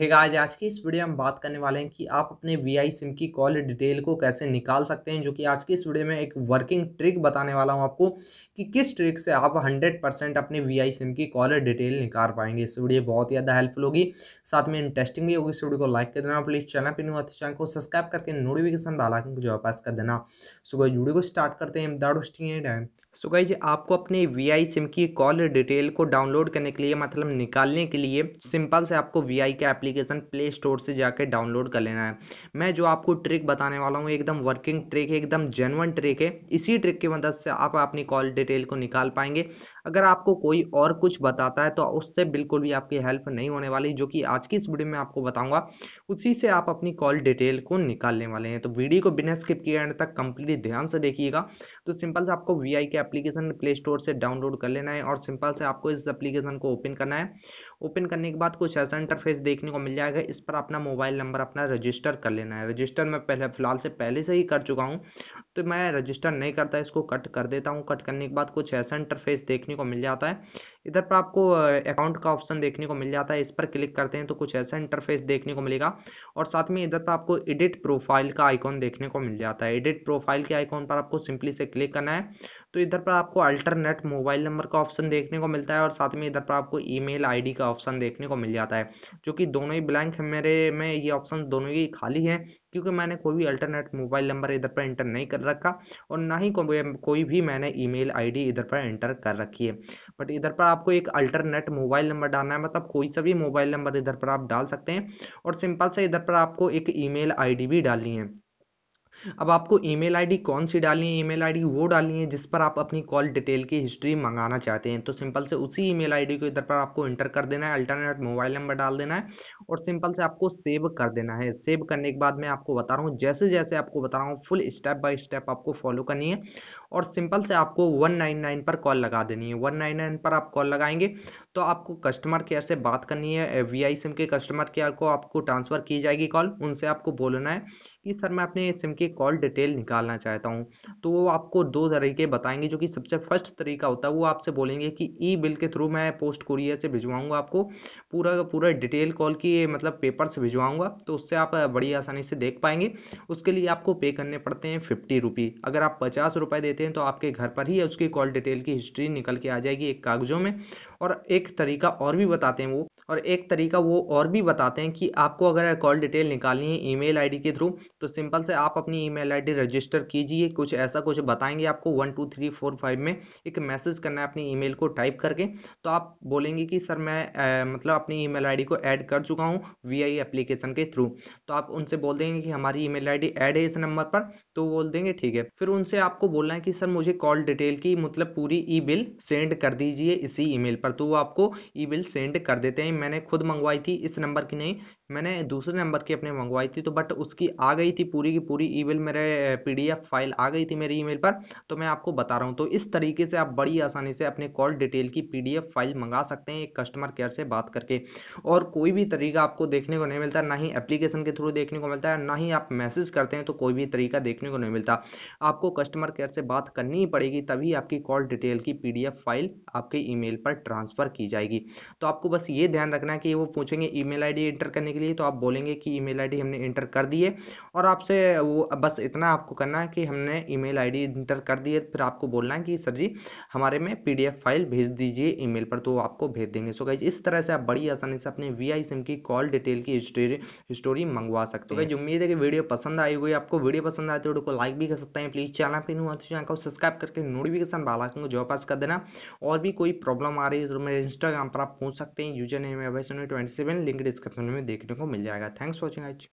हे hey guys आज की इस वीडियो में हम बात करने वाले हैं कि आप अपने वी सिम की कॉल डिटेल को कैसे निकाल सकते हैं जो कि आज की इस वीडियो में एक वर्किंग ट्रिक बताने वाला हूं आपको कि किस ट्रिक से आप 100 परसेंट अपने वी सिम की कॉल डिटेल निकाल पाएंगे इस वीडियो बहुत ही ज़्यादा हेल्पफुल होगी साथ में इंटरेस्टिंग भी होगी इस वीडियो को लाइक कर देना प्लीज़ चैनल पर नहीं चैनल को सब्सक्राइब करके नोटिफिकेशन को जो पास कर देना सुबह वीडियो को स्टार्ट करते हैं दाड़ सो so गाइज आपको अपने वी सिम की कॉल डिटेल को डाउनलोड करने के लिए मतलब निकालने के लिए सिंपल से आपको वी का एप्लीकेशन प्ले स्टोर से जाकर डाउनलोड कर लेना है मैं जो आपको ट्रिक बताने वाला हूँ एकदम वर्किंग ट्रिक है एकदम जेनवन ट्रिक है इसी ट्रिक की मदद से आप अपनी कॉल डिटेल को निकाल पाएंगे अगर आपको कोई और कुछ बताता है तो उससे बिल्कुल भी आपकी हेल्प नहीं होने वाली जो कि आज की इस वीडियो में आपको बताऊंगा उसी से आप अपनी कॉल डिटेल को निकालने वाले हैं तो वीडियो को बिना स्किप किए एंड तक कंप्लीट ध्यान से देखिएगा तो सिंपल से आपको वी के एप्लीकेशन प्ले स्टोर से डाउनलोड कर लेना है और सिंपल से आपको इस एप्लीकेशन को ओपन करना है ओपन करने के बाद कुछ ऐसा इंटरफेस देखने को मिल जाएगा इस पर अपना मोबाइल नंबर अपना रजिस्टर कर लेना है रजिस्टर मैं पहले फिलहाल से पहले से ही कर चुका हूँ तो मैं रजिस्टर नहीं करता इसको कट कर देता हूँ कट करने के बाद कुछ ऐसा इंटरफेस देखने देखने को मिल जाता है इधर पर आपको अकाउंट का ऑप्शन देखने को मिल जाता है इस पर क्लिक करते हैं तो कुछ ऐसा इंटरफेस देखने को मिलेगा और साथ में इधर पर आपको एडिट प्रोफाइल का आइकॉन देखने को मिल जाता है एडिट प्रोफाइल के आइकॉन पर आपको सिंपली से क्लिक करना है तो इधर पर आपको अल्टरनेट मोबाइल नंबर का ऑप्शन देखने को मिलता है और साथ में इधर पर आपको ईमेल आईडी का ऑप्शन देखने को मिल जाता है जो कि दोनों ही ब्लैंक है मेरे में ये ऑप्शन दोनों ही खाली है क्योंकि मैंने कोई भी अल्टरनेट मोबाइल नंबर इधर पर एंटर नहीं कर रखा और ना ही कोई भी मैंने ई मेल इधर पर एंटर कर रखी है बट इधर पर आपको एक अल्टरनेट मोबाइल नंबर डालना है मतलब कोई सा भी मोबाइल नंबर इधर पर आप डाल सकते हैं और सिंपल से इधर पर आपको एक ईमेल आईडी भी डालनी है अब आपको ईमेल आईडी कौन सी डालनी है ईमेल आईडी वो डालनी है जिस पर आप अपनी कॉल डिटेल की हिस्ट्री मंगाना चाहते हैं तो सिंपल से उसी ईमेल आईडी को इधर पर आपको इंटर कर देना है अल्टरनेट मोबाइल नंबर डाल देना है और सिंपल से आपको सेव कर देना है सेव करने के बाद मैं आपको बता रहा हूँ जैसे जैसे आपको बता रहा हूँ फुल स्टेप बाय स्टेप आपको फॉलो करनी है और सिंपल से आपको वन नाइन नाइन पर कॉल लगा देनी है वन नाइन नाइन पर आप कॉल लगाएंगे तो आपको कस्टमर केयर से बात करनी है वी सिम के कस्टमर केयर को आपको ट्रांसफ़र की जाएगी कॉल उनसे आपको बोलना है कि सर मैं अपने सिम की कॉल डिटेल निकालना चाहता हूँ तो वो आपको दो तरीके बताएंगे जो कि सबसे फर्स्ट तरीका होता है वो आपसे बोलेंगे कि ई बिल के थ्रू मैं पोस्ट कुरियर से भिजवाऊंगा आपको पूरा पूरा डिटेल कॉल की मतलब पेपर से भिजवाऊंगा तो उससे आप बड़ी आसानी से देख पाएंगे उसके लिए आपको पे करने पड़ते हैं फिफ्टी रुपी अगर आप पचास रुपए देते हैं तो आपके घर पर ही उसकी कॉल डिटेल की हिस्ट्री निकल के आ जाएगी एक कागजों में और एक तरीका और भी बताते हैं वो और एक तरीका वो और भी बताते हैं कि आपको अगर कॉल डिटेल निकालनी है ईमेल आईडी के थ्रू तो सिंपल से आप अपनी ईमेल आईडी रजिस्टर कीजिए कुछ ऐसा कुछ बताएंगे आपको one two three four five में एक मैसेज करना है अपनी ईमेल को टाइप करके तो आप बोलेंगे कि सर मैं आ, मतलब अपनी ईमेल आईडी को ऐड कर चुका हूँ वी आई एप्लीकेशन के थ्रू तो आप उनसे बोल देंगे कि हमारी ईमेल आईडी ऐड है इस नंबर पर तो बोल देंगे ठीक है फिर उनसे आपको बोलना है कि सर मुझे कॉल डिटेल की मतलब पूरी ई बिल सेंड कर दीजिए इसी ई पर तो वो आपको ई बिल सेंड कर देते हैं मैंने खुद मंगवाई थी इस नंबर की नहीं मैंने दूसरे नंबर की अपने मंगवाई थी तो बट उसकी आ गई थी पूरी की पूरी ईमेल मेरे पीडीएफ फाइल आ गई थी मेरी ईमेल पर तो मैं आपको बता रहा हूँ तो इस तरीके से आप बड़ी आसानी से अपने कॉल डिटेल की पीडीएफ फाइल मंगा सकते हैं एक कस्टमर केयर से बात करके और कोई भी तरीका आपको देखने को नहीं मिलता ना ही एप्लीकेशन के थ्रू देखने को मिलता है ना ही आप मैसेज करते हैं तो कोई भी तरीका देखने को नहीं मिलता आपको कस्टमर केयर से बात करनी ही पड़ेगी तभी आपकी कॉल डिटेल की पी फाइल आपके ईमेल पर ट्रांसफर की जाएगी तो आपको बस ये ध्यान ध्यान रखना है कि वो पूछेंगे ईमेल आईडी एंटर करने के लिए तो आप बोलेंगे कि ईमेल आईडी हमने एंटर कर दी है और आपसे वो बस इतना आपको करना है कि हमने ईमेल आईडी एंटर कर दी है फिर आपको बोलना है कि सर जी हमारे में पी फाइल भेज दीजिए ई पर तो आपको भेज देंगे सो गाइज इस तरह से आप बड़ी आसानी से अपने वी सिम की कॉल डिटेल की स्टोरी मंगवा सकते हो गाइज उम्मीद है कि वीडियो पसंद आई हुई आपको वीडियो पसंद आए तो को लाइक भी कर सकते हैं प्लीज चैनल पर नहीं चैनल को सब्सक्राइब करके नोटिफिकेशन बाला को जो पास कर देना और भी कोई प्रॉब्लम आ रही है तो मेरे इंस्टाग्राम पर आप पूछ सकते हैं यूजर ने में भाई सुनो ट्वेंटी सेवन लिंक डिस्क्रिप्शन में देखने को मिल जाएगा थैंक्स वॉचिंग आज